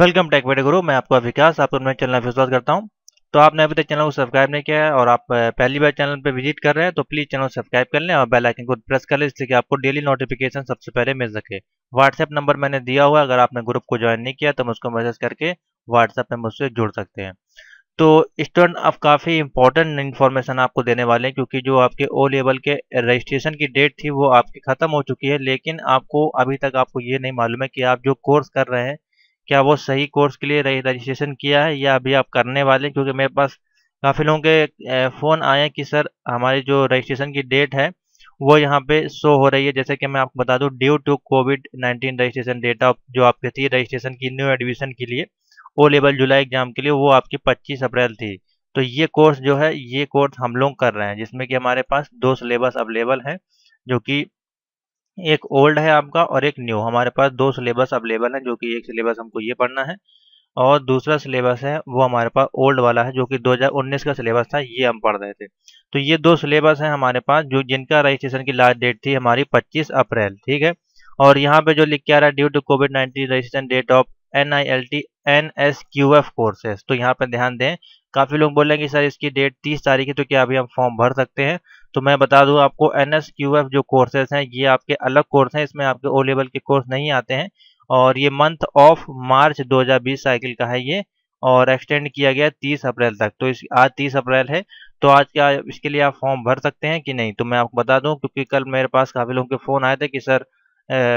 welcome take वेड गुरु मैं आपका विकास आपको मैं चैनल पर स्वागत करता हूं तो आपने अभी तक चैनल को सब्सक्राइब नहीं किया है और आप पहली बार चैनल पर विजिट कर रहे हैं तो प्लीज चैनल सब्सक्राइब कर लें और बेल आइकन को प्रेस कर लें इसलिए कि आपको डेली नोटिफिकेशन सबसे पहले मिल सके व्हाट्सएप नंबर मैंने दिया हुआ अगर आपने ग्रुप को ज्वाइन नहीं किया तो मुझको मैसेज करके व्हाट्सएप में मुझसे जुड़ सकते हैं तो स्टूडेंट आप काफ़ी इंपॉर्टेंट इन्फॉर्मेशन आपको देने वाले हैं क्योंकि जो आपके ओ लेवल के रजिस्ट्रेशन की डेट थी वो आपकी ख़त्म हो चुकी है लेकिन आपको अभी तक आपको ये नहीं मालूम है कि आप जो कोर्स कर रहे हैं क्या वो सही कोर्स के लिए रजिस्ट्रेशन किया है या अभी आप करने वाले क्योंकि मेरे पास काफ़ी लोगों के फ़ोन आए कि सर हमारी जो रजिस्ट्रेशन की डेट है वो यहाँ पे शो हो रही है जैसे कि मैं आपको बता दूँ due to COVID nineteen registration data जो आपके थी रजिस्ट्रेशन की न्यू एडमिशन के लिए ओ लेवल जुलाई एग्जाम के लिए वो आपकी 25 अप्रैल थी तो ये कोर्स जो है ये कोर्स हम लोग कर रहे हैं जिसमें कि हमारे पास दो सिलेबस अवेलेबल हैं जो कि एक ओल्ड है आपका और एक न्यू हमारे पास दो सिलेबस अवेलेबल है जो कि एक सिलेबस हमको ये पढ़ना है और दूसरा सिलेबस है वो हमारे पास ओल्ड वाला है जो कि 2019 का सिलेबस था ये हम पढ़ रहे थे तो ये दो सिलेबस हैं हमारे पास जो जिनका रजिस्ट्रेशन की लास्ट डेट थी हमारी 25 अप्रैल ठीक है और यहाँ पे जो लिख के आ रहा है due to COVID nineteen registration date of N I L T N S Q F तो यहाँ पे ध्यान दें काफी लोग बोल रहे हैं कि सर इसकी डेट तीस तारीख है तो क्या अभी हम फॉर्म भर सकते हैं तो मैं बता दूं आपको एन एस जो कोर्सेज हैं ये आपके अलग कोर्स हैं इसमें आपके ओ लेवल के कोर्स नहीं आते हैं और ये मंथ ऑफ मार्च 2020 साइकिल का है ये और एक्सटेंड किया गया 30 अप्रैल तक तो इस आज 30 अप्रैल है तो आज क्या इसके लिए आप फॉर्म भर सकते हैं कि नहीं तो मैं आपको बता दूँ क्योंकि कल मेरे पास काफ़ी लोगों के फ़ोन आए थे कि सर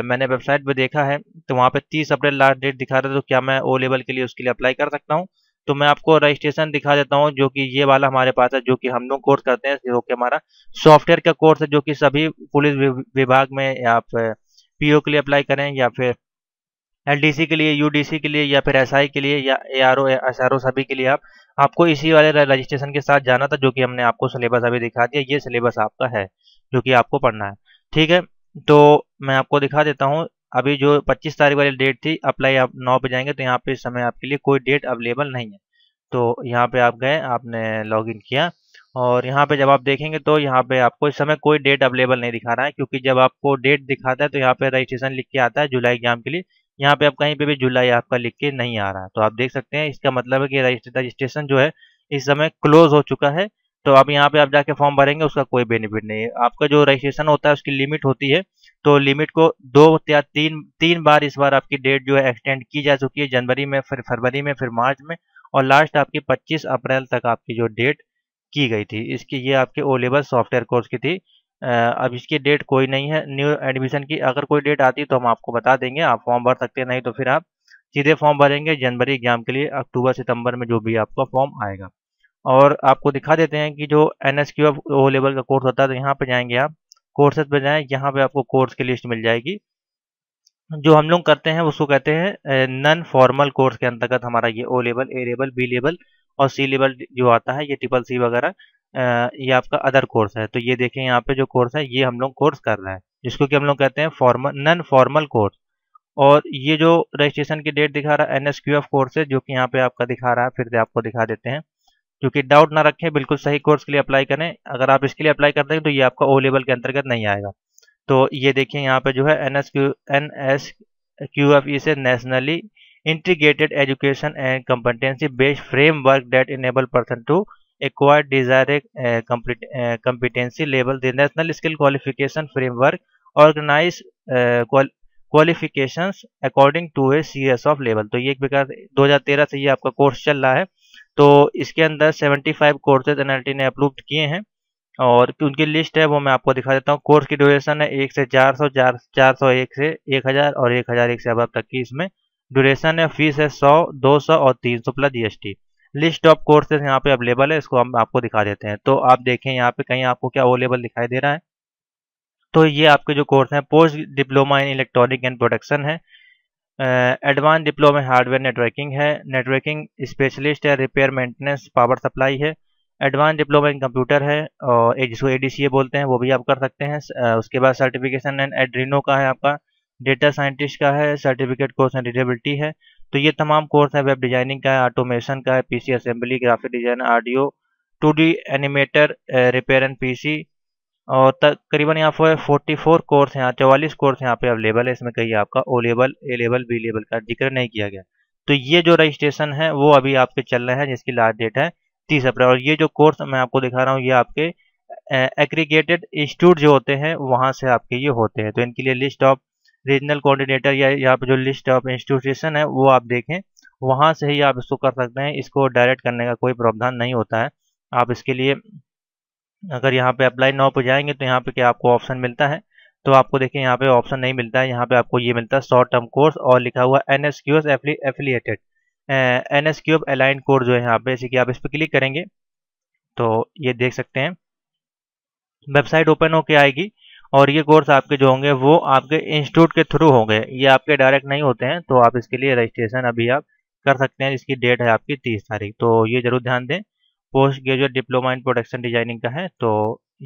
मैंने वेबसाइट पर देखा है तो वहाँ पे तीस अप्रैल लास्ट डेट दिखा रहे थे तो क्या मैं ओ लेवल के लिए उसके लिए अप्लाई कर सकता हूँ तो मैं आपको रजिस्ट्रेशन दिखा देता हूँ जो कि ये वाला हमारे पास है जो कि हम लोग कोर्स करते हैं जो कि हमारा सॉफ्टवेयर का कोर्स है जो कि सभी पुलिस विभाग में आप पीओ के लिए अप्लाई करें या फिर एल के लिए यू के लिए या फिर एसआई के लिए या ए आर सभी के लिए आप आपको इसी वाले रजिस्ट्रेशन के साथ जाना था जो कि हमने आपको सिलेबस अभी दिखा दिया ये सिलेबस आपका है जो कि आपको पढ़ना है ठीक है तो मैं आपको दिखा देता हूँ अभी जो 25 तारीख वाली डेट थी अप्लाई आप नौ पे जाएंगे तो यहाँ पे इस समय आपके लिए कोई डेट अवेलेबल नहीं है तो यहाँ पे आप गए आपने लॉगिन किया और यहाँ पे जब आप देखेंगे तो यहाँ पे आपको इस समय कोई डेट अवेलेबल नहीं दिखा रहा है क्योंकि जब आपको डेट दिखाता है तो यहाँ पे रजिस्ट्रेशन लिख के आता है जुलाई एग्जाम के लिए यहाँ पे आप कहीं पे भी जुलाई आपका लिख के नहीं आ रहा है तो आप देख सकते हैं इसका मतलब है कि रजिस्ट्रेशन जो है इस समय क्लोज हो चुका है तो अब यहाँ पे आप जाके फॉर्म भरेंगे उसका कोई बेनिफिट नहीं है आपका जो रजिस्ट्रेशन होता है उसकी लिमिट होती है तो लिमिट को दो या तीन तीन बार इस बार आपकी डेट जो है एक्सटेंड की जा चुकी है जनवरी में फिर फरवरी में फिर मार्च में और लास्ट आपकी 25 अप्रैल तक आपकी जो डेट की गई थी इसकी ये आपके ओ लेवल सॉफ्टवेयर कोर्स की थी अब इसकी डेट कोई नहीं है न्यू एडमिशन की अगर कोई डेट आती तो हम आपको बता देंगे आप फॉर्म भर सकते हैं नहीं तो फिर आप सीधे फॉर्म भरेंगे जनवरी एग्जाम के लिए अक्टूबर सितंबर में जो भी आपका फॉर्म आएगा और आपको दिखा देते हैं कि जो N S Q O level का कोर्स होता है तो यहाँ पर जाएंगे आप कोर्सेज पे जाएं यहाँ पे आपको कोर्स की लिस्ट मिल जाएगी जो हम लोग करते हैं उसको कहते हैं नॉन फॉर्मल कोर्स के अंतर्गत हमारा ये O level A level B level और सी लेवल जो आता है ये ट्रिपल सी वगैरह ये आपका अदर कोर्स है तो ये देखें यहाँ पे जो कोर्स है ये हम लोग कोर्स कर रहे हैं जिसको कि हम लोग कहते हैं फॉर्मल नॉन फॉर्मल कोर्स और ये जो रजिस्ट्रेशन की डेट दिखा रहा है N S Q F course है जो कि यहाँ पे आपका दिखा रहा है फिर से आपको दिखा देते हैं क्योंकि डाउट ना रखें बिल्कुल सही कोर्स के लिए अप्लाई करें अगर आप इसके लिए अप्लाई करते हैं तो ये आपका ओ लेवल के अंतर्गत नहीं आएगा तो ये देखिए यहाँ पे जो है N S Q N S Q F E से nationally integrated education and competency based framework that enable person to acquire desire competency level national skill qualification framework organize qualification according to a सी एस of level तो ये एक हजार तेरह से ये आपका कोर्स चल रहा है तो इसके अंदर 75 कोर्सेज एन ने अप्रूव किए हैं और उनकी लिस्ट है वो मैं आपको दिखा देता हूँ कोर्स की ड्यूरेशन है एक से चार सौ चार चार सौ एक से एक हज़ार और एक हज़ार एक से अब तक की इसमें ड्यूरेशन है फीस है सौ दो सौ और तीन सौ प्लस जी लिस्ट ऑफ कोर्सेज यहाँ पे अवेलेबल है इसको हम आपको दिखा देते हैं तो आप देखें यहाँ पे कहीं आपको क्या अवेलेबल दिखाई दे रहा है तो ये आपके जो कोर्स हैं post diploma in electronic and production है एडवांस डिप्लोमा हार्डवेयर नेटवर्किंग है नेटवर्किंग स्पेशलिस्ट है रिपेयर मेंटेनेंस पावर सप्लाई है एडवांस डिप्लोमा इन कंप्यूटर है और जिसको ए बोलते हैं वो भी आप कर सकते हैं उसके बाद सर्टिफिकेशन एंड एड्रीनो का है आपका डेटा साइंटिस्ट का है सर्टिफिकेट कोर्स एंड रिलेबिलिटी है तो ये तमाम कोर्स है वेब डिजाइनिंग का है ऑटोमेशन का है PC assembly graphic design audio to animator repair and PC और तकरीबन यहाँ पर फोर्टी फोर कोर्स हैं चौवालीस कोर्स यहाँ पे अवेलेबल है इसमें कहीं आपका O level A level B level का जिक्र नहीं किया गया तो ये जो रजिस्ट्रेशन है वो अभी आपके चल रहे हैं जिसकी लास्ट डेट है तीस अप्रैल और ये जो कोर्स मैं आपको दिखा रहा हूँ ये आपके एग्रीगेटेड इंस्टीट्यूट जो होते हैं वहाँ से आपके ये होते हैं तो इनके लिए लिस्ट ऑफ रीजनल कोऑर्डिनेटर या यहाँ पे जो लिस्ट ऑफ इंस्टीट्यूशन है वो आप देखें वहाँ से ही आप इसको कर सकते हैं इसको डायरेक्ट करने का कोई प्रावधान नहीं होता है आप इसके लिए अगर यहाँ पे अप्लाई नाउ पे जाएंगे तो यहाँ पे क्या आपको ऑप्शन मिलता है तो आपको देखिए यहाँ पे ऑप्शन नहीं मिलता है यहाँ पे आपको ये मिलता है शॉर्ट टर्म कोर्स और लिखा हुआ N S Q affiliated N S Q aligned course जो है यहाँ पे जैसे कि आप इस पर क्लिक करेंगे तो ये देख सकते हैं वेबसाइट ओपन होके आएगी और ये कोर्स आपके जो होंगे वो आपके इंस्टीट्यूट के थ्रू होंगे ये आपके डायरेक्ट नहीं होते हैं तो आप इसके लिए रजिस्ट्रेशन अभी आप कर सकते हैं इसकी डेट है आपकी तीस तारीख तो ये जरूर ध्यान दें post graduate diploma in production designing का है तो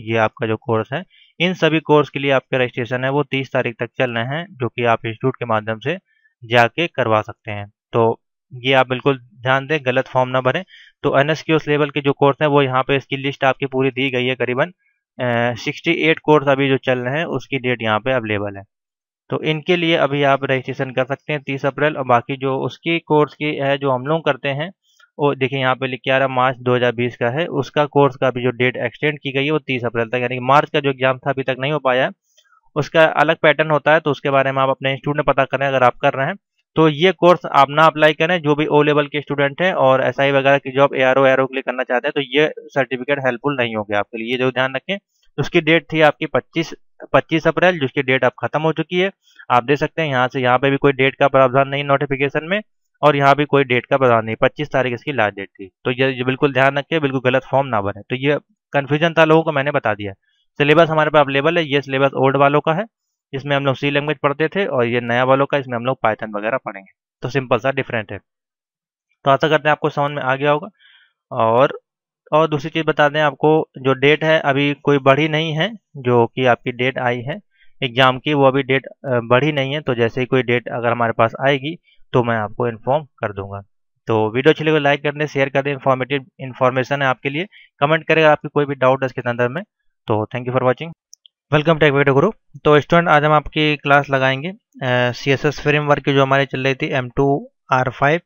ये आपका जो कोर्स है इन सभी कोर्स के लिए आपके रजिस्ट्रेशन है वो तीस तारीख तक चल रहे हैं जो कि आप इंस्टीट्यूट के माध्यम से जाके करवा सकते हैं तो ये आप बिल्कुल ध्यान दें गलत फॉर्म ना भरें तो एन एस उस लेवल के जो कोर्स हैं वो यहाँ पे इसकी लिस्ट आपकी पूरी दी गई है करीबन सिक्सटी एट कोर्स अभी जो चल रहे हैं उसकी डेट यहाँ पे अवेलेबल है तो इनके लिए अभी आप रजिस्ट्रेशन कर सकते हैं तीस अप्रैल और बाकी जो उसकी कोर्स की है जो हम लोग करते हैं वो देखिए यहाँ पे लिख के आ रहा मार्च 2020 का है उसका कोर्स का भी जो डेट एक्सटेंड की गई है वो 30 अप्रैल तक यानी मार्च का जो एग्जाम था अभी तक नहीं हो पाया है उसका अलग पैटर्न होता है तो उसके बारे में आप अपने स्टूडेंट पता करें अगर आप कर रहे हैं तो ये कोर्स आप ना अप्लाई करें जो भी ओ लेवल के स्टूडेंट हैं और एस वगैरह की जॉब ए आर के लिए करना चाहते हैं तो ये सर्टिफिकेट हेल्पफुल नहीं होगा आपके लिए ये जो ध्यान रखें उसकी डेट थी आपकी पच्चीस पच्चीस अप्रैल जिसकी डेट अब खत्म हो चुकी है आप दे सकते हैं यहाँ से यहाँ पे भी कोई डेट का प्रावधान नहीं नोटिफिकेशन में और यहाँ भी कोई डेट का बता नहीं पच्चीस तारीख इसकी लास्ट डेट थी तो ये बिल्कुल ध्यान रखिए बिल्कुल गलत फॉर्म ना बने तो ये कन्फ्यूजन था लोगों को मैंने बता दिया सिलेबस हमारे पास अवेलेबल है ये सिलेबस ओल्ड वालों का है इसमें हम लोग सी लैंग्वेज पढ़ते थे और ये नया वालों का इसमें हम लोग पाइथन वगैरह पढ़ेंगे तो सिंपल सा डिफरेंट है तो आशा करते हैं आपको समझ में आ गया होगा और और दूसरी चीज़ बता दें आपको जो डेट है अभी कोई बढ़ी नहीं है जो कि आपकी डेट आई है एग्ज़ाम की वो अभी डेट बढ़ी नहीं है तो जैसे ही कोई डेट अगर हमारे पास आएगी तो मैं आपको इन्फॉर्म कर दूंगा तो वीडियो अच्छी लगे लाइक कर शेयर कर दें इन्फॉर्मेटिव इन्फॉर्मेशन है आपके लिए कमेंट करें आपकी कोई भी डाउट है इसके संदर्भ में तो thank you for watching welcome to video Guru तो स्टूडेंट आज हम आपकी क्लास लगाएंगे सी एस एस फ्रेमवर्क की जो हमारी चल रही थी M two R five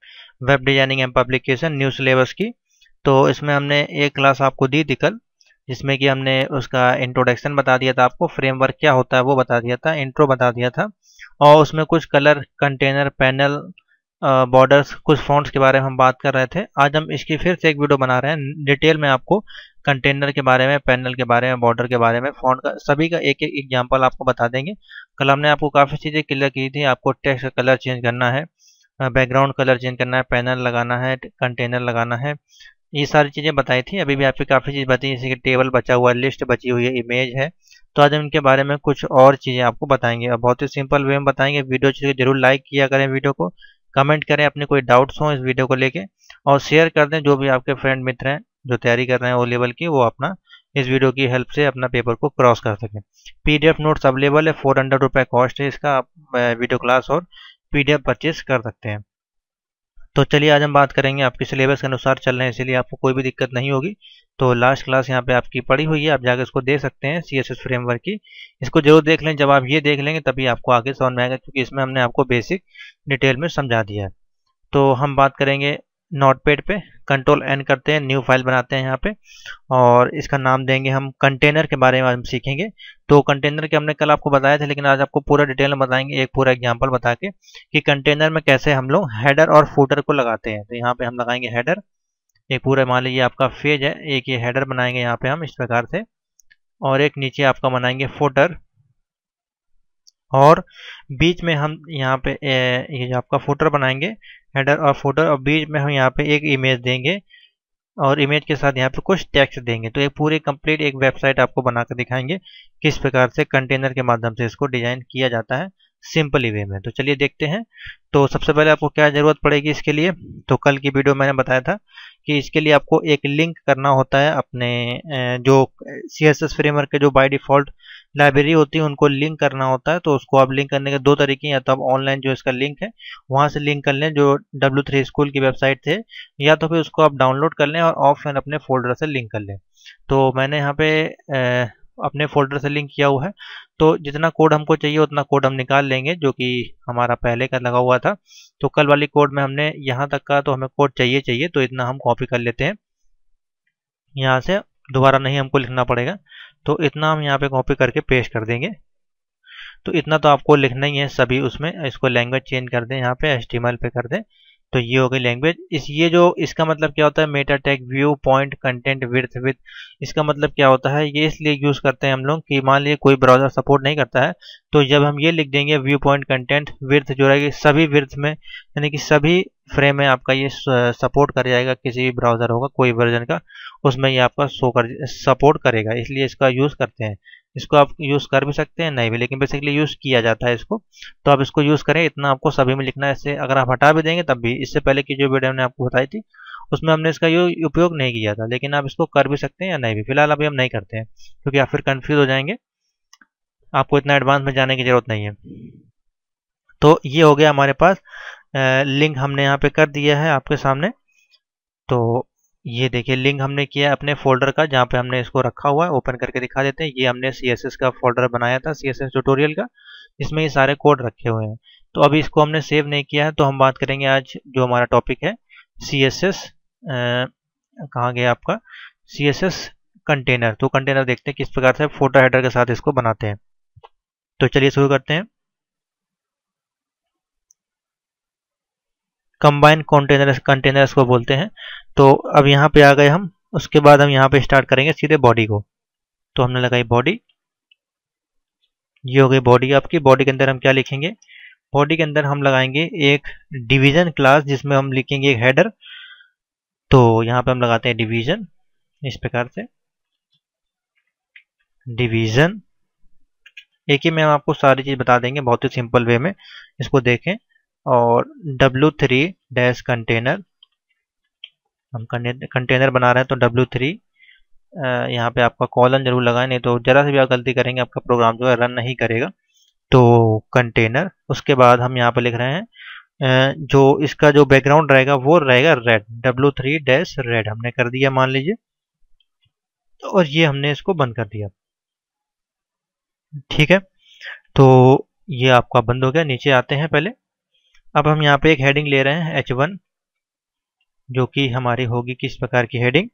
web designing M publication new syllabus की तो इसमें हमने एक क्लास आपको दी थी कल जिसमें कि हमने उसका इंट्रोडक्शन बता दिया था आपको फ्रेमवर्क क्या होता है वो बता दिया था इंट्रो बता दिया था और उसमें कुछ कलर कंटेनर पैनल बॉर्डर्स कुछ फॉन्ट्स के बारे में हम बात कर रहे थे आज हम इसकी फिर से एक वीडियो बना रहे हैं डिटेल में आपको कंटेनर के बारे में पैनल के बारे में बॉर्डर के बारे में फॉन्ट का सभी का एक एक एग्जाम्पल आपको बता देंगे कल हमने आपको काफ़ी चीज़ें क्लियर की थी आपको टेक्स्ट कलर चेंज करना है बैकग्राउंड कलर चेंज करना है पैनल लगाना है कंटेनर लगाना है ये सारी चीज़ें बताई थी अभी भी आपकी काफ़ी चीज़ बताई जैसे कि टेबल बचा हुआ है लिस्ट बची हुई है इमेज है तो आज हम इनके बारे में कुछ और चीज़ें आपको बताएंगे और बहुत ही सिंपल वे में बताएंगे वीडियो चलिए जरूर लाइक किया करें वीडियो को कमेंट करें अपने कोई डाउट्स हों इस वीडियो को लेके और शेयर कर दें जो भी आपके फ्रेंड मित्र हैं जो तैयारी कर रहे हैं ओ लेवल की वो अपना इस वीडियो की हेल्प से अपना पेपर को क्रॉस कर सकें पीडीएफ नोट्स अवेलेबल है फोर हंड्रेड रुपये कॉस्ट है इसका आप वीडियो क्लास और पीडीएफ परचेज कर सकते हैं तो चलिए आज हम बात करेंगे आपके सिलेबस के अनुसार चल रहे हैं इसीलिए आपको कोई भी दिक्कत नहीं होगी तो लास्ट क्लास यहाँ पे आपकी पड़ी हुई है आप जाकर इसको देख सकते हैं सी फ्रेमवर्क की इसको जरूर देख लें जब आप ये देख लेंगे तभी आपको आगे समझ में आएगा क्योंकि इसमें हमने आपको बेसिक डिटेल में समझा दिया है तो हम बात करेंगे पेड पे कंट्रोल एन करते हैं न्यू फाइल बनाते हैं यहाँ पे और इसका नाम देंगे हम कंटेनर के बारे में हम सीखेंगे तो कंटेनर के हमने कल आपको बताया था लेकिन आज आपको पूरा डिटेल में बताएंगे एक पूरा एग्जांपल बता के कि कंटेनर में कैसे हम लोग हेडर और फूटर को लगाते हैं तो यहाँ पे हम लगाएंगे हेडर एक पूरा मान लीजिए आपका फेज है एक ये हेडर बनाएंगे यहाँ पे हम इस प्रकार से और एक नीचे आपका बनाएंगे फोटर और बीच में हम यहाँ पे ये यह जो आपका फोटर बनाएंगे हेडर और फोटर और बीच में हम यहाँ पे एक इमेज देंगे और इमेज के साथ यहाँ पे कुछ टेक्स्ट देंगे तो ये पूरी कंप्लीट एक वेबसाइट आपको बनाकर दिखाएंगे किस प्रकार से कंटेनर के माध्यम से इसको डिजाइन किया जाता है सिंपली वे में तो चलिए देखते हैं तो सबसे पहले आपको क्या ज़रूरत पड़ेगी इसके लिए तो कल की वीडियो मैंने बताया था कि इसके लिए आपको एक लिंक करना होता है अपने जो सी एस एस फ्रेमवर्क के जो बाय डिफ़ॉल्ट लाइब्रेरी होती है उनको लिंक करना होता है तो उसको आप लिंक करने के दो तरीके या तो आप ऑनलाइन जो इसका लिंक है वहाँ से लिंक कर लें जो डब्ल्यू थ्री स्कूल की वेबसाइट थे या तो फिर उसको आप डाउनलोड कर लें और ऑफलाइन अपने फोल्डर से लिंक कर लें तो मैंने यहाँ पे ए, अपने फोल्डर से लिंक किया हुआ है तो जितना कोड हमको चाहिए उतना कोड हम निकाल लेंगे जो कि हमारा पहले का लगा हुआ था तो कल वाली कोड में हमने यहाँ तक का तो हमें कोड चाहिए चाहिए तो इतना हम कॉपी कर लेते हैं यहाँ से दोबारा नहीं हमको लिखना पड़ेगा तो इतना हम यहाँ पे कॉपी करके पेश कर देंगे तो इतना तो आपको लिखना ही है सभी उसमें इसको लैंग्वेज चेंज कर दें यहाँ पे एस पे कर दें तो ये हो गई लैंग्वेज इस ये जो इसका मतलब क्या होता है meta tag view point content width with इसका मतलब क्या होता है ये इसलिए यूज़ करते हैं हम लोग कि मान लीजिए कोई ब्राउजर सपोर्ट नहीं करता है तो जब हम ये लिख देंगे व्यू पॉइंट कंटेंट विर्थ जो रहेगी सभी विर्थ में यानी कि सभी फ्रेम में आपका ये सपोर्ट कर जाएगा किसी भी ब्राउज़र होगा कोई वर्जन का उसमें ये आपका शो कर सपोर्ट करेगा इसलिए इसका यूज़ करते हैं इसको आप यूज़ कर भी सकते हैं नहीं भी लेकिन बेसिकली यूज़ किया जाता है इसको तो आप इसको यूज़ करें इतना आपको सभी में लिखना है इससे अगर आप हटा भी देंगे तब भी इससे पहले की जो वीडियो हमने आपको बताई थी उसमें हमने इसका उपयोग नहीं किया था लेकिन आप इसको कर भी सकते हैं या नहीं भी फिलहाल अभी हम नहीं करते हैं क्योंकि आप फिर कन्फ्यूज़ हो जाएंगे आपको इतना एडवांस में जाने की ज़रूरत नहीं है तो ये हो गया हमारे पास लिंक हमने यहाँ पे कर दिया है आपके सामने तो ये देखिए लिंक हमने किया अपने फोल्डर का जहाँ पे हमने इसको रखा हुआ है ओपन करके दिखा देते हैं ये हमने सी का फोल्डर बनाया था सी ट्यूटोरियल का इसमें ये सारे कोड रखे हुए हैं तो अभी इसको हमने सेव नहीं किया है तो हम बात करेंगे आज जो हमारा टॉपिक है सी एस एस कहाँ गया आपका सी एस एस कंटेनर तो कंटेनर देखते हैं किस प्रकार से फोटो हेडर के साथ इसको बनाते हैं तो चलिए शुरू करते हैं कंबाइन कंटेनर कंटेनर को बोलते हैं तो अब यहाँ पे आ गए हम उसके बाद हम यहाँ पे स्टार्ट करेंगे सीधे बॉडी को तो हमने लगाई बॉडी ये हो गई बॉडी आपकी बॉडी के अंदर हम क्या लिखेंगे बॉडी के अंदर हम लगाएंगे एक डिवीजन क्लास जिसमें हम लिखेंगे एक हेडर तो यहाँ पे हम लगाते हैं डिवीजन इस प्रकार से डिवीजन एक ही में हम आपको सारी चीज़ बता देंगे बहुत ही सिंपल वे में इसको देखें और डब्लू थ्री डैश कंटेनर हम कंटेनर बना रहे हैं तो डब्ल्यू थ्री यहाँ पे आपका कॉलन जरूर लगाए नहीं तो ज़रा से भी आप गलती करेंगे आपका प्रोग्राम जो है रन नहीं करेगा तो कंटेनर उसके बाद हम यहाँ पे लिख रहे हैं जो इसका जो बैकग्राउंड रहेगा वो रहेगा red W three dash red हमने कर दिया मान लीजिए तो और ये हमने इसको बंद कर दिया ठीक है तो ये आपका बंद हो गया नीचे आते हैं पहले अब हम यहाँ पे एक हेडिंग ले रहे हैं एच वन जो कि हमारी होगी किस प्रकार की हेडिंग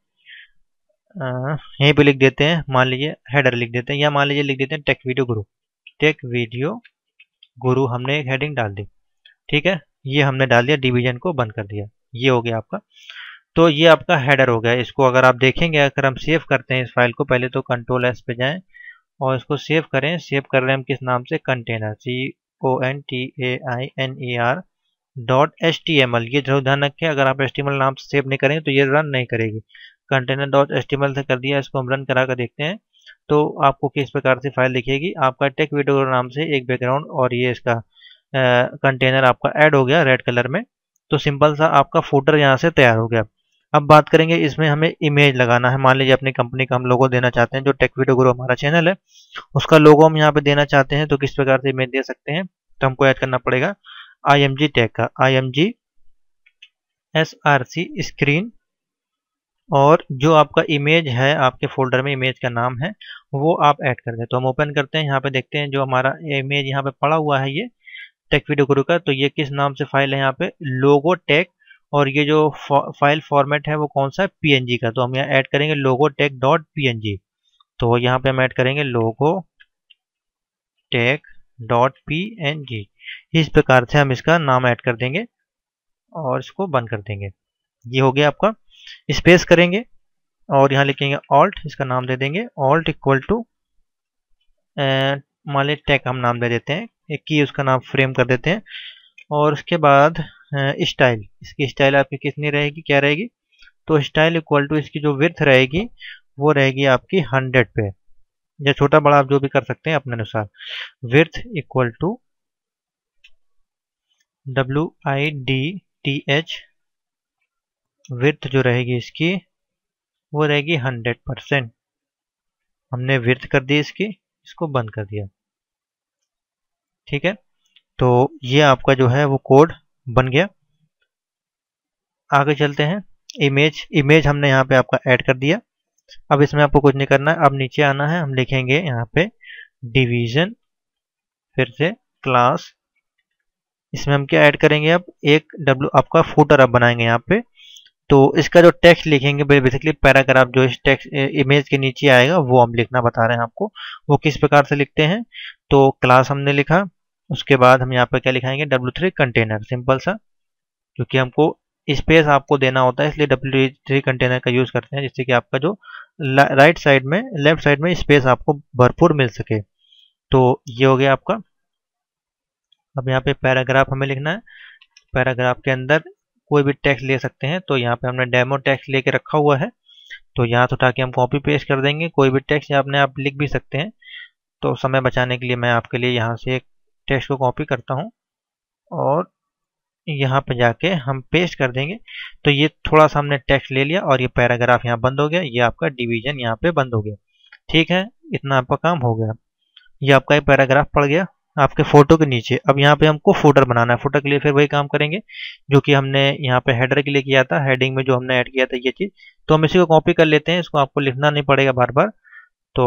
यहीं पे लिख देते हैं मान लीजिए हेडर लिख देते हैं या मान लीजिए लिख देते हैं tech video Guru tech video Guru हमने एक हेडिंग डाल दी ठीक है ये हमने डाल दिया डिवीजन को बंद कर दिया ये हो गया आपका तो ये आपका हेडर हो गया इसको अगर आप देखेंगे अगर हम सेव करते हैं इस फाइल को पहले तो कंट्रोल एस पे जाएं और इसको सेव करें सेव कर रहे हैं हम किस नाम से container C O N T A I N E R dot H T M L ये जरूर ध्यान रखें अगर आप एस टी एम एल नाम सेव नहीं करेंगे तो ये रन नहीं करेगी container dot S T M L से कर दिया इसको हम रन करा कर देखते हैं तो आपको किस प्रकार से फाइल दिखेगी आपका टेक वीडियो नाम से एक बैकग्राउंड और ये इसका कंटेनर आपका ऐड हो गया रेड कलर में तो सिंपल सा आपका फोटर यहाँ से तैयार हो गया अब बात करेंगे इसमें हमें इमेज लगाना है मान लीजिए अपनी कंपनी का हम लोगों देना चाहते हैं जो टेक वीडियो गुरु हमारा चैनल है उसका लोगो हम यहाँ पे देना चाहते हैं तो किस प्रकार से इमेज दे सकते हैं तो हमको ऐड करना पड़ेगा आई एम जी टैग का I M G S R C screen और जो आपका इमेज है आपके फोल्डर में इमेज का नाम है वो आप ऐड कर दें तो हम ओपन करते हैं यहाँ पे देखते हैं जो हमारा इमेज यहाँ पे पड़ा हुआ है ये टेक वीडियो गुरु का तो ये किस नाम से फाइल है यहाँ पे लोगो टेक और ये जो फाइल फॉर्मेट है वो कौन सा है पी का तो हम यहाँ ऐड करेंगे लोगो टेक डॉट पी तो यहाँ पे हम ऐड करेंगे logo tech dot P N G इस प्रकार से हम इसका नाम ऐड कर देंगे और इसको बंद कर देंगे ये हो गया आपका स्पेस करेंगे और यहाँ लिखेंगे ऑल्ट इसका नाम दे देंगे ऑल्ट इक्वल टू मान ली टैक हम नाम दे देते हैं एक की उसका नाम फ्रेम कर देते हैं और उसके बाद स्टाइल इसकी स्टाइल आपकी कितनी रहेगी क्या रहेगी तो स्टाइल इक्वल टू इसकी जो विर्थ रहेगी वो रहेगी आपकी हंड्रेड पे या छोटा बड़ा आप जो भी कर सकते हैं अपने अनुसार width equal to W I D T H width जो रहेगी इसकी वो रहेगी हंड्रेड परसेंट हमने विर्थ कर दी इसकी इसको बंद कर दिया ठीक है तो ये आपका जो है वो कोड बन गया आगे चलते हैं इमेज इमेज हमने यहाँ पे आपका ऐड कर दिया अब इसमें आपको कुछ नहीं करना है अब नीचे आना है हम लिखेंगे यहाँ पे डिवीजन फिर से क्लास इसमें हम क्या ऐड करेंगे अब एक डब्ल्यू आपका फूटर आप बनाएंगे यहाँ पे तो इसका जो टेक्स्ट लिखेंगे बेसिकली पैराग्राफ जो इस टेक्स्ट इमेज के नीचे आएगा वो हम लिखना बता रहे हैं आपको वो किस प्रकार से लिखते हैं तो क्लास हमने लिखा उसके बाद हम यहाँ पे क्या लिखाएंगे डब्ल्यू थ्री कंटेनर सिंपल सा क्योंकि हमको स्पेस आपको देना होता है इसलिए डब्ल्यू थ्री कंटेनर का यूज़ करते हैं जिससे कि आपका जो राइट साइड में लेफ्ट साइड में स्पेस आपको भरपूर मिल सके तो ये हो गया आपका अब यहाँ पे पैराग्राफ हमें लिखना है पैराग्राफ के अंदर कोई भी टेक्स्ट ले सकते हैं तो यहाँ पे हमने डेमो टेक्स्ट लेके रखा हुआ है तो यहाँ उठा तो के हम कॉपी पेस्ट कर देंगे कोई भी टेक्स्ट आपने आप लिख भी सकते हैं तो समय बचाने के लिए मैं आपके लिए यहाँ से एक टेक्स्ट को कॉपी करता हूँ और यहाँ पे जाके हम पेस्ट कर देंगे तो ये थोड़ा सा हमने टेक्स्ट ले लिया और ये पैराग्राफ यहाँ बंद हो गया ये आपका डिवीजन यहाँ पे बंद हो गया ठीक है इतना आपका काम हो गया ये आपका ये पैराग्राफ पड़ गया आपके फोटो के नीचे अब यहाँ पे हमको फोटर बनाना है फोटो के लिए फिर वही काम करेंगे जो कि हमने यहाँ पे हेडर के लिए किया था हेडिंग में जो हमने ऐड किया था ये चीज़ तो हम इसी को कॉपी कर लेते हैं इसको आपको लिखना नहीं पड़ेगा बार बार तो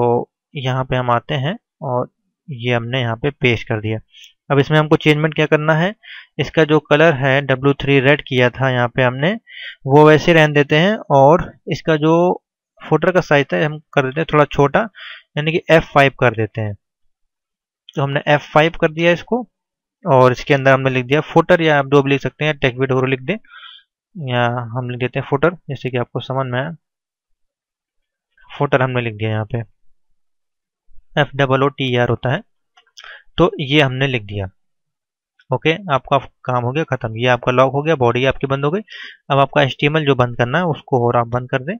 यहाँ पे हम आते हैं और ये हमने यहाँ पे पेस्ट कर दिया अब इसमें हमको चेंजमेंट क्या करना है इसका जो कलर है डब्लू थ्री रेड किया था यहाँ पे हमने वो वैसे रहन देते हैं और इसका जो फोटर का साइज है हम कर देते हैं थोड़ा छोटा यानी कि एफ फाइव कर देते हैं तो हमने F5 कर दिया इसको और इसके अंदर हमने लिख दिया फोटर या आप दो भी लिख सकते हैं टेक विड लिख दें या हम लिख देते हैं फोटर जैसे कि आपको समझ में आया फोटर हमने लिख दिया यहाँ पे F double O T R होता है तो ये हमने लिख दिया ओके आपका काम हो गया खत्म ये आपका लॉक हो गया बॉडी आपकी बंद हो गई अब आपका एस जो बंद करना है उसको और आप बंद कर दें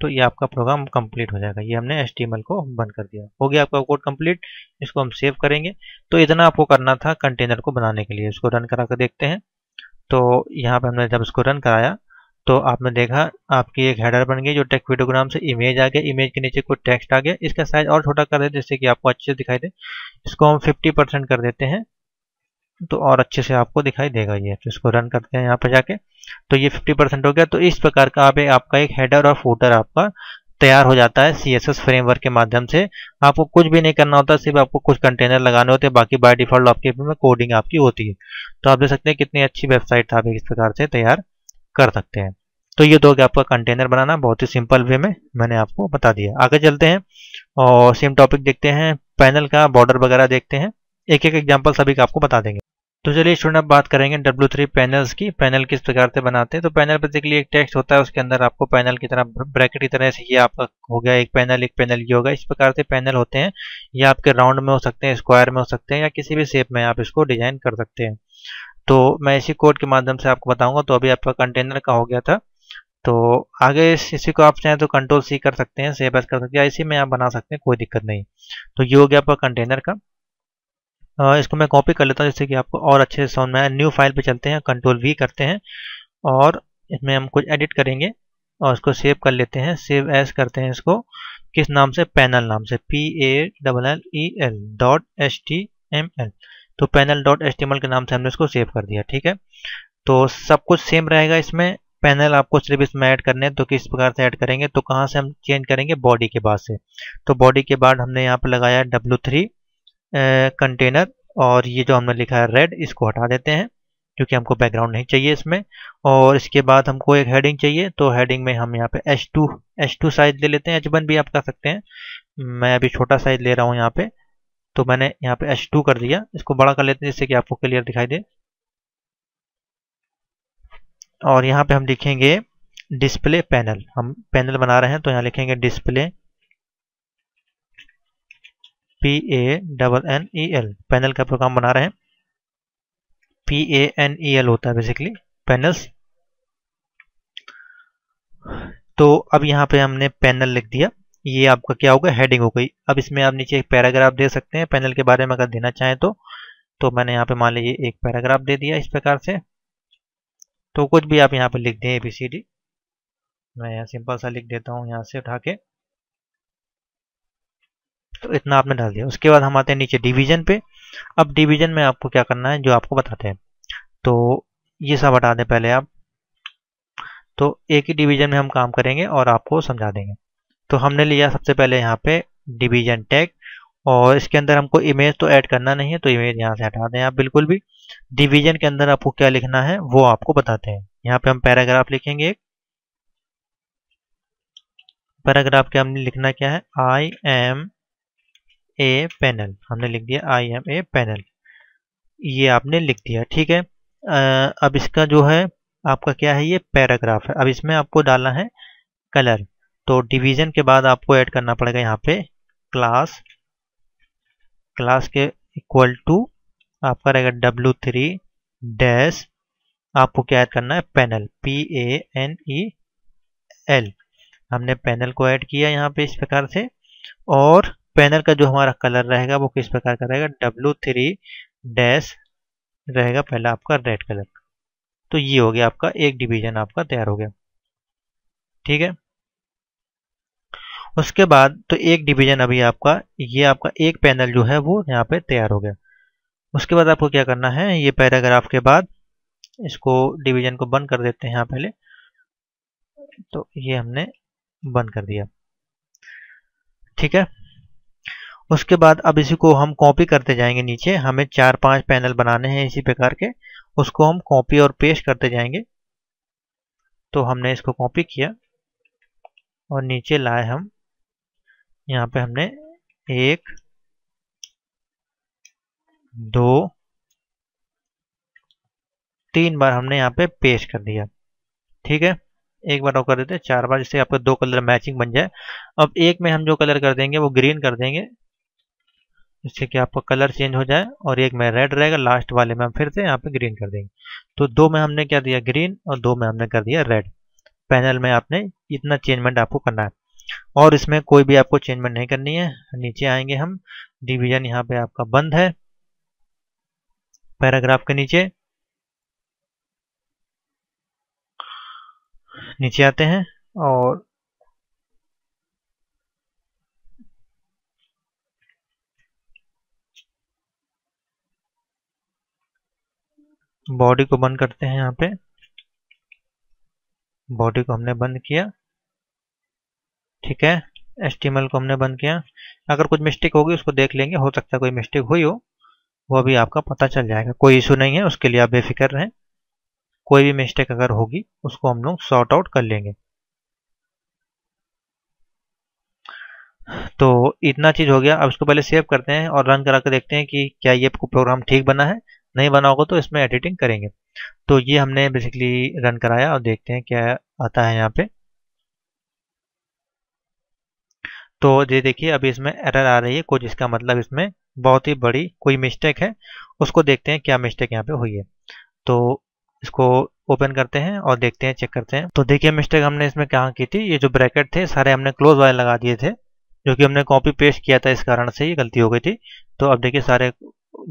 तो ये आपका प्रोग्राम कंप्लीट हो जाएगा ये हमने एस को बंद कर दिया हो गया आपका कोड कंप्लीट इसको हम सेव करेंगे तो इतना आपको करना था कंटेनर को बनाने के लिए इसको रन करा कर देखते हैं तो यहाँ पर हमने जब इसको रन कराया तो आपने देखा आपकी एक हेडर बन गई जो टेक वीडियोग्राम से इमेज आ गया इमेज के नीचे कुछ टेक्स्ट आ गया इसका साइज और छोटा कर देते जिससे कि आपको अच्छे से दिखाई दे इसको हम 50 परसेंट कर देते हैं तो और अच्छे से आपको दिखाई देगा ये तो इसको रन करते हैं यहाँ पर जाके तो ये 50% हो गया तो इस प्रकार का आप आपका एक हेडर और फोटर आपका तैयार हो जाता है सी एस एस फ्रेमवर्क के माध्यम से आपको कुछ भी नहीं करना होता सिर्फ आपको कुछ कंटेनर लगाने होते हैं बाकी बाय डिफॉल्ट आपके में कोडिंग आपकी होती है तो आप देख सकते हैं कितनी अच्छी वेबसाइट आप इस प्रकार से तैयार कर सकते हैं तो ये दो तो आपका कंटेनर बनाना बहुत ही सिंपल वे में मैंने आपको बता दिया आगे चलते हैं और सेम टॉपिक देखते हैं पैनल का बॉर्डर वगैरह देखते हैं एक एक एग्जाम्पल सभी का आपको बता देंगे तो चलिए स्टूडेंट अब बात करेंगे W3 थ्री पैनल्स की पैनल किस प्रकार से बनाते हैं तो पैनल बेसिकली एक टेक्स्ट होता है उसके अंदर आपको पैनल की तरह ब्रैकेट की तरह से ये आपका हो गया एक पैनल एक पैनल ये होगा इस प्रकार से पैनल होते हैं ये आपके राउंड में हो सकते हैं स्क्वायर में हो सकते हैं या किसी भी शेप में आप इसको डिजाइन कर सकते हैं तो मैं इसी कोड के माध्यम से आपको बताऊंगा तो अभी आपका कंटेनर का हो गया था तो आगे इस इसी को आप चाहें तो कंट्रोल सी कर सकते हैं सेव एस कर सकते हैं इसी में आप बना सकते हैं कोई दिक्कत नहीं तो ये हो गया आपका कंटेनर का इसको मैं कॉपी कर लेता हूँ जिससे कि आपको और अच्छे से समझ में आए न्यू फाइल पे चलते हैं कंट्रोल वी करते हैं और इसमें हम कुछ एडिट करेंगे और इसको सेव कर लेते हैं सेव एस करते हैं इसको किस नाम से पैनल नाम से P A double L E L dot H T M L तो panel dot H T M L के नाम से हमने इसको सेव कर दिया ठीक है तो सब कुछ सेम रहेगा इसमें पैनल आपको सिर्फ इसमें ऐड करने हैं तो किस प्रकार से ऐड करेंगे तो कहाँ से हम चेंज करेंगे बॉडी के बाद से तो बॉडी के बाद हमने यहाँ पर लगाया डब्लू थ्री कंटेनर और ये जो हमने लिखा है रेड इसको हटा देते हैं क्योंकि हमको बैकग्राउंड नहीं चाहिए इसमें और इसके बाद हमको एक हेडिंग चाहिए तो हेडिंग में हम यहाँ पे H2 H2 साइज ले लेते हैं एच भी आप कर सकते हैं मैं अभी छोटा साइज ले रहा हूँ यहाँ पे तो मैंने यहाँ पे H2 कर दिया इसको बड़ा कर लेते हैं जिससे कि आपको क्लियर दिखाई दे और यहाँ पे हम लिखेंगे डिस्प्ले पैनल हम पैनल बना रहे हैं तो यहाँ लिखेंगे display P A double N E L panel का प्रोग्राम बना रहे हैं P A N E L होता है बेसिकली पैनल्स तो अब यहाँ पे हमने पैनल लिख दिया ये आपका क्या होगा हेडिंग हो गई अब इसमें आप नीचे एक पैराग्राफ दे सकते हैं पैनल के बारे में अगर देना चाहें तो तो मैंने यहाँ पे मान लीजिए एक पैराग्राफ दे दिया इस प्रकार से तो कुछ भी आप यहाँ पे लिख दें ए बी सी डी मैं यहाँ सिंपल सा लिख देता हूँ यहाँ से उठा के तो इतना आपने डाल दिया उसके बाद हम आते हैं नीचे डिवीजन पे अब डिवीजन में आपको क्या करना है जो आपको बताते हैं तो ये सब हटा दें पहले आप तो एक ही डिवीजन में हम काम करेंगे और आपको समझा देंगे तो हमने लिया सबसे पहले यहाँ पे डिवीजन टैग और इसके अंदर हमको इमेज तो ऐड करना नहीं है तो इमेज यहाँ से हटा दें आप बिल्कुल भी डिवीजन के अंदर आपको क्या लिखना है वो आपको बताते हैं यहाँ पे हम पैराग्राफ लिखेंगे एक पैराग्राफ के हमने लिखना क्या है आई एम ए पैनल हमने लिख दिया आई एम ए पैनल ये आपने लिख दिया ठीक है आ, अब इसका जो है आपका क्या है ये पैराग्राफ है अब इसमें आपको डालना है कलर तो डिवीजन के बाद आपको ऐड करना पड़ेगा यहाँ पे क्लास क्लास के इक्वल टू आपका रहेगा डब्लू थ्री डैश आपको क्या ऐड करना है panel P A N E L हमने पैनल को ऐड किया यहाँ पे इस प्रकार से और पैनल का जो हमारा कलर रहेगा वो किस प्रकार का रहेगा डब्लू थ्री डैश रहेगा पहला आपका रेड कलर तो ये हो गया आपका एक डिवीजन आपका तैयार हो गया ठीक है उसके बाद तो एक डिवीजन अभी आपका ये आपका एक पैनल जो है वो यहाँ पे तैयार हो गया उसके बाद आपको क्या करना है ये पैराग्राफ के बाद इसको डिवीजन को बंद कर देते हैं यहाँ पहले तो ये हमने बंद कर दिया ठीक है उसके बाद अब इसी को हम कॉपी करते जाएंगे नीचे हमें चार पांच पैनल बनाने हैं इसी प्रकार के उसको हम कॉपी और पेस्ट करते जाएंगे तो हमने इसको कॉपी किया और नीचे लाए हम यहाँ पे हमने एक दो तीन बार हमने यहाँ पे पेस्ट कर दिया ठीक है एक बार और कर देते हैं चार बार जिससे आपका दो कलर मैचिंग बन जाए अब एक में हम जो कलर कर देंगे वो ग्रीन कर देंगे जिससे कि आपका कलर चेंज हो जाए और एक में रेड रहेगा लास्ट वाले में हम फिर से यहाँ पे ग्रीन कर देंगे तो दो में हमने क्या दिया ग्रीन और दो में हमने कर दिया रेड पैनल में आपने इतना चेंजमेंट आपको करना है और इसमें कोई भी आपको चेंजमेंट नहीं करनी है नीचे आएंगे हम डिवीजन यहाँ पे आपका बंद है पैराग्राफ के नीचे नीचे आते हैं और बॉडी को बंद करते हैं यहाँ पे बॉडी को हमने बंद किया ठीक है एस को हमने बंद किया अगर कुछ मिस्टेक होगी उसको देख लेंगे हो सकता है कोई मिस्टेक हुई हो वो अभी आपका पता चल जाएगा कोई इशू नहीं है उसके लिए आप बेफिक्र रहें कोई भी मिस्टेक अगर होगी उसको हम लोग सॉर्ट आउट कर लेंगे तो इतना चीज़ हो गया अब इसको पहले सेव करते हैं और रन करा के देखते हैं कि क्या ये प्रोग्राम ठीक बना है नहीं बना होगा तो इसमें एडिटिंग करेंगे तो ये हमने बेसिकली रन कराया और देखते हैं क्या आता है यहाँ पे तो ये देखिए अभी इसमें एरर आ रही है कुछ इसका मतलब इसमें बहुत ही बड़ी कोई मिस्टेक है उसको देखते हैं क्या मिस्टेक यहाँ पे हुई है तो इसको ओपन करते हैं और देखते हैं चेक करते हैं तो देखिए मिस्टेक हमने इसमें कहाँ की थी ये जो ब्रैकेट थे सारे हमने क्लोज वाले लगा दिए थे जो कि हमने कॉपी पेस्ट किया था इस कारण से ये गलती हो गई थी तो अब देखिए सारे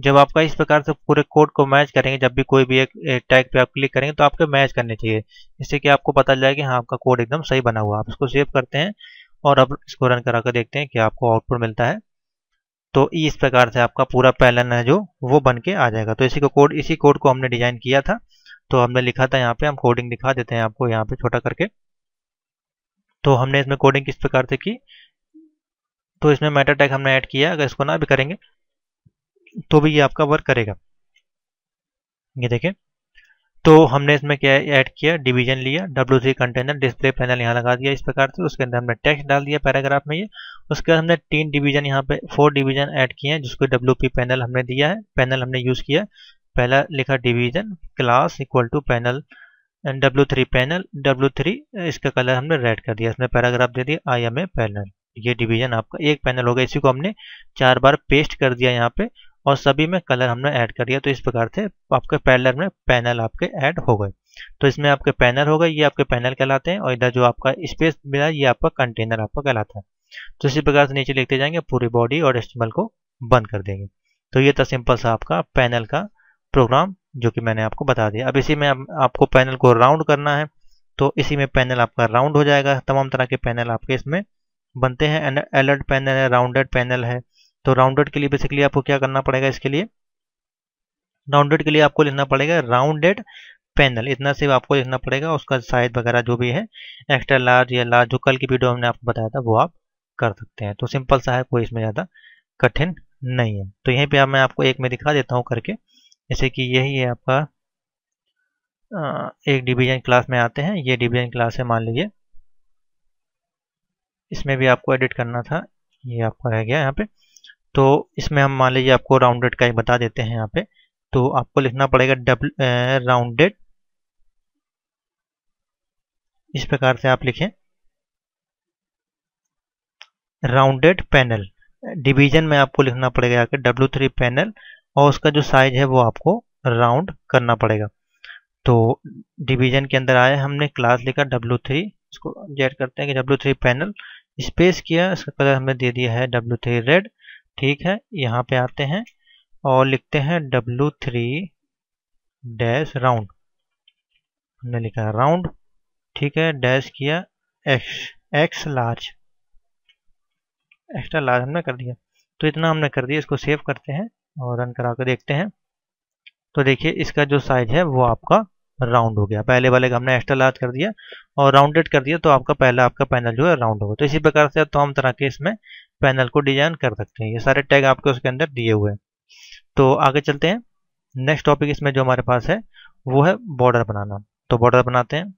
जब आपका इस प्रकार से पूरे कोड को मैच करेंगे जब भी कोई भी एक, टैग पे आप क्लिक करेंगे तो आपके मैच करने चाहिए इससे कि आपको पता जाए कि हाँ आपका कोड एकदम सही बना हुआ आप इसको सेव करते हैं और अब इसको रन करा कर देखते हैं कि आपको आउटपुट मिलता है तो इस प्रकार से आपका पूरा पैलन है जो वो बन के आ जाएगा तो इसी को कोड इसी कोड को हमने डिजाइन किया था तो हमने लिखा था यहाँ पे हम कोडिंग दिखा देते हैं आपको यहाँ पे छोटा करके तो हमने इसमें कोडिंग किस प्रकार से की तो इसमें मेटा टैग हमने ऐड किया अगर इसको ना भी करेंगे तो भी ये आपका वर्क करेगा ये देखें तो हमने इसमें क्या ऐड किया डिवीजन लिया W C container display panel यहाँ लगा दिया इस प्रकार से उसके अंदर हमने टेक्स्ट डाल दिया पैराग्राफ में ये उसके बाद हमने तीन डिवीजन यहाँ पे फोर डिवीजन ऐड किए हैं जिसको डब्ल्यू पी पैनल हमने दिया है पैनल हमने यूज़ किया पहला लिखा division class equal to panel and W three panel W three इसका कलर हमने रेड कर दिया इसमें पैराग्राफ दे दिया आई एम ए पैनल ये डिवीजन आपका एक पैनल होगा इसी को हमने चार बार पेस्ट कर दिया यहाँ पे और सभी में कलर हमने ऐड कर दिया तो इस प्रकार से आपके पैडलर में पैनल आपके ऐड हो गए तो इसमें आपके पैनल हो गए ये आपके पैनल कहलाते हैं और इधर जो आपका स्पेस मिला ये आपका कंटेनर आपका कहलाता है तो इसी प्रकार से नीचे लिखते जाएंगे पूरी बॉडी और एस्टिमल को बंद कर देंगे तो ये था सिंपल सा आपका पैनल का प्रोग्राम जो कि मैंने आपको बता दिया अब इसी में आपको पैनल को राउंड करना है तो इसी में पैनल आपका राउंड हो जाएगा तमाम तरह के पैनल आपके इसमें बनते हैं एलर्ट पैनल है राउंडेड पैनल है तो राउंडेड के लिए बेसिकली आपको क्या करना पड़ेगा इसके लिए राउंडेड के लिए आपको लिखना पड़ेगा राउंडेड पैनल इतना सिर्फ आपको लिखना पड़ेगा उसका साइज वगैरह जो भी है एक्स्ट्रा लार्ज या लार्ज जो कल की वीडियो हमने आपको बताया था वो आप कर सकते हैं तो सिंपल सा है कोई इसमें ज़्यादा कठिन नहीं है तो यहीं पे आप मैं आपको एक में दिखा देता हूँ करके जैसे कि यही है आपका एक डिवीजन क्लास में आते हैं ये डिवीजन क्लास है मान लीजिए इसमें भी आपको एडिट करना था ये आपका रह गया यहाँ पे तो इसमें हम मान लीजिए आपको राउंडेड का ही बता देते हैं यहाँ पे तो आपको लिखना पड़ेगा डब्ल राउंडेड इस प्रकार से आप लिखें राउंडेड पैनल डिवीजन में आपको लिखना पड़ेगा यहाँ के डब्ल्यू थ्री पैनल और उसका जो साइज है वो आपको राउंड करना पड़ेगा तो डिवीजन के अंदर आए हमने क्लास लिखा डब्ल्यू थ्री इसको जेड करते हैं कि डब्ल्यू थ्री पैनल स्पेस किया इसका कलर हमने दे दिया है डब्ल्यू थ्री रेड ठीक है यहाँ पे आते हैं और लिखते हैं डब्लू थ्री डैश राउंड हमने लिखा राउंड ठीक है डैश किया X X large extra large हमने कर दिया तो इतना हमने कर दिया इसको सेव करते हैं और रन करा कर देखते हैं तो देखिए इसका जो साइज है वो आपका राउंड हो गया पहले वाले का हमने एक्स्ट्रा लार्ज कर दिया और राउंडेड कर दिया तो आपका पहला आपका पैनल जो है राउंड होगा तो इसी प्रकार से तमाम तो तरह के इसमें पैनल को डिजाइन कर सकते हैं ये सारे टैग आपके उसके अंदर दिए हुए हैं तो आगे चलते हैं नेक्स्ट टॉपिक इसमें जो हमारे पास है वो है बॉर्डर बनाना तो बॉर्डर बनाते हैं